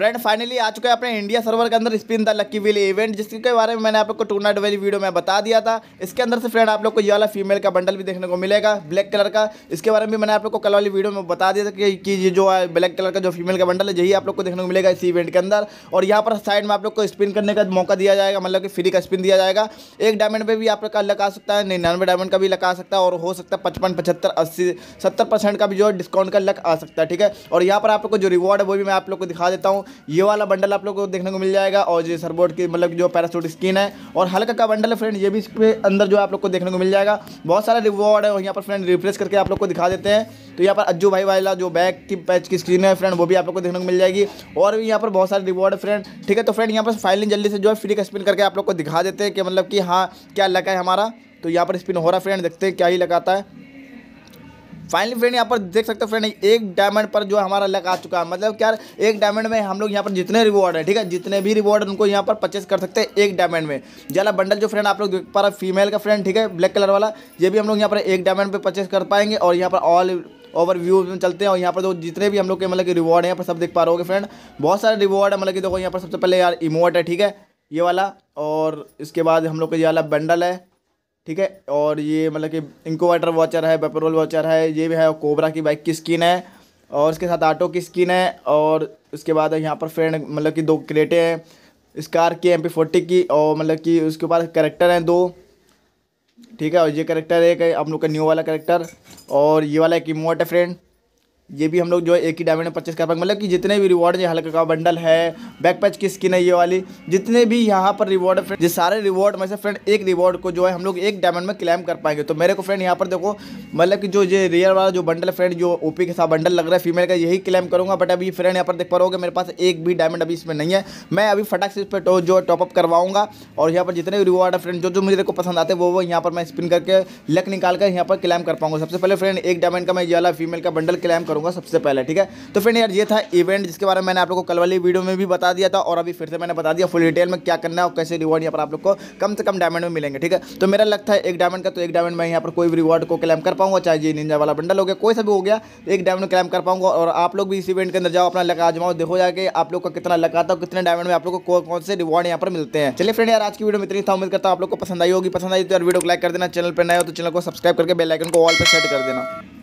friend finally आ चुका है अपने इंडिया सर्वर के अंदर spin the lucky wheel event जिसके बारे में मैंने आप लोग को टूर्नामेंट वाली वीडियो में बता दिया था इसके अंदर से फ्रेंड आप लोग को ये वाला फीमेल का बंडल भी देखने को मिलेगा ब्लैक कलर का इसके बारे में भी मैंने आप लोग को कल वाली वीडियो में बता दिया था कि, ये जो है ब्लैक कलर का जो फीमेल का बंडल है यही आप लोग को देखने को मिलेगा इस इवेंट के अंदर और यहाँ पर साइड में आप लोग को स्पिन करने का मौका दिया जाएगा मतलब कि फ्री का स्पिन दिया जाएगा एक डायमंड पर भी आप लोग का लगा सकता है निन्यानवे डायमंड का भी लगा सकता है और हो सकता है पचपन पचहत्तर अस्सी सत्तर का भी जो है डिस्काउंट का लक आ सकता है ठीक है और यहाँ पर आप लोग को जो रिवॉर्ड है वो भी मैं आप लोग को दिखा देता हूँ ये वाला बंडल आप लोग को देखने को मिल जाएगा और ये सरबोर्ड की मतलब जो पैरासूट स्किन है और हल्का का बंडल है फ्रेंड ये भी इसके अंदर जो आप लोग को देखने को मिल जाएगा बहुत सारा रिवॉर्ड है और यहाँ पर फ्रेंड रिफ्रेश करके आप लोग को दिखा देते हैं तो यहाँ पर अज्जू भाई वाला जो बैक की पैच की स्क्रीन है फ्रेंड वो भी आप लोग को देखने को मिल जाएगी और भी यहाँ पर बहुत सारे रिवॉर्ड है फ्रेंड ठीक है तो फ्रेंड यहाँ पर फाइनली जल्दी से जो है फ्री का स्पिन करके आप लोग को दिखा देते हैं कि मतलब कि हाँ क्या लगा है हमारा तो यहाँ पर स्पिन हो रहा है फ्रेंड देखते हैं क्या ही लगाता है फाइनली फ्रेंड यहाँ पर देख सकते हो फ्रेंड एक डायमंड पर जो हमारा लक आ चुका है मतलब क्या एक डायमंड में हम लोग यहाँ पर जितने रिवॉर्ड है ठीक है जितने भी रिवॉर्ड उनको यहाँ पर परचेस कर सकते हैं एक डायमंड में जला बंडल जो फ्रेंड आप लोग देख पा रहे फीमेल का फ्रेंड ठीक है ब्लैक कलर वाला ये भी हम लोग यहाँ पर एक डायमंड पर परचेस कर पाएंगे और यहाँ पर ऑल ओवर व्यू में चलते हैं और यहाँ पर जो जितने भी हम लोग के मतलब कि रिवॉर्ड हैं यहाँ पर सब देख पा रहे हो फ्रेंड बहुत सारे रिवॉर्ड है मतलब कि देखो यहाँ पर सबसे पहले यार इमोट है ठीक है ये वाला और इसके बाद हम लोग का ये वाला बंडल है ठीक है और ये मतलब कि इंको वाटर वॉचर है पेपरोल वॉचर है ये भी है कोबरा की बाइक की स्किन है और इसके साथ आटो की स्किन है और उसके बाद यहाँ पर फ्रेंड मतलब कि दो क्रेटे हैं स्कार की एम पी की और मतलब कि उसके बाद करेक्टर हैं दो ठीक है और ये करेक्टर एक है आप लोग का न्यू वाला करेक्टर और ये वाला एक इमोट है फ्रेंड ये भी हम लोग जो है एक ही डायमंड में परचेस कर पाएंगे मतलब कि जितने भी रिवॉर्ड है हल्का का बंडल है बैक पैच की स्किन है ये वाली जितने भी यहाँ पर रिवॉर्ड है फ्रेंड ये सारे रिवॉर्ड में से फ्रेंड एक रिवॉर्ड को जो है हम लोग एक डायमंड में क्लेम कर पाएंगे तो मेरे को फ्रेंड यहाँ पर देखो मतलब कि जो ये रियल वाला जो बंडल फ्रेंड जो ओपी के साथ बंडल लग रहा है फीमेल का यही क्लेम करूँगा बट अभी फ्रेंड यहाँ पर देख पा रहोगे मेरे पास एक भी डायमंड अभी इसमें नहीं है मैं अभी फटाक से इस पर जो जो टॉपअप करवाऊंगा और यहाँ पर जितने भी रिवॉर्ड है फ्रेंड जो जो मुझे को पसंद आते हैं वो वो यहाँ पर मैं स्पिन करके लक निकाल कर यहाँ पर क्लेम कर पाऊंगा सबसे पहले फ्रेंड एक डायमंड का मैं ये वाला फीमेल का बंडल क्लेम करूँगा करूँगा सबसे पहले ठीक है तो फ्रेंड यार ये था इवेंट जिसके बारे में मैंने आप लोग को कल वाली वीडियो में भी बता दिया था और अभी फिर से मैंने बता दिया फुल डिटेल में क्या करना है और कैसे रिवॉर्ड यहाँ पर आप लोग को कम से कम डायमंड में मिलेंगे ठीक है तो मेरा लगता है एक डायमंड का तो एक डायमंड मैं यहाँ पर कोई भी रिवॉर्ड को क्लेम कर पाऊंगा चाहे जी निंजा वाला बंडल हो गया कोई सा भी हो गया एक डायमंड क्लेम कर पाऊंगा और आप लोग भी इस इवेंट के अंदर जाओ अपना लगा आजमाओ देखो जाके आप लोग का कितना लगा था कितने डायमंड में आप लोग को कौन से रिवॉर्ड यहाँ पर मिलते हैं चलिए फ्रेंड यार आज की वीडियो में इतनी था उम्मीद करता हूँ आप लोग को पसंद आई होगी पसंद आई तो यार वीडियो को लाइक कर देना चैनल पर नया हो तो चैनल को सब्सक्राइब करके बेलाइकन को ऑल पर सेट कर देना